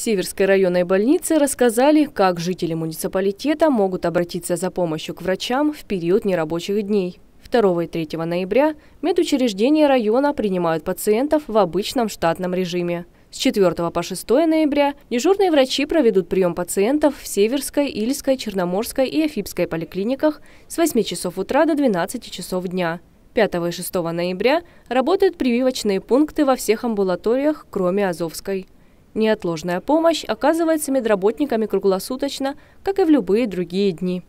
Северской районной больнице рассказали, как жители муниципалитета могут обратиться за помощью к врачам в период нерабочих дней. 2 и 3 ноября медучреждения района принимают пациентов в обычном штатном режиме. С 4 по 6 ноября дежурные врачи проведут прием пациентов в Северской, Ильской, Черноморской и Афибской поликлиниках с 8 часов утра до 12 часов дня. 5 и 6 ноября работают прививочные пункты во всех амбулаториях, кроме Азовской. Неотложная помощь оказывается медработниками круглосуточно, как и в любые другие дни.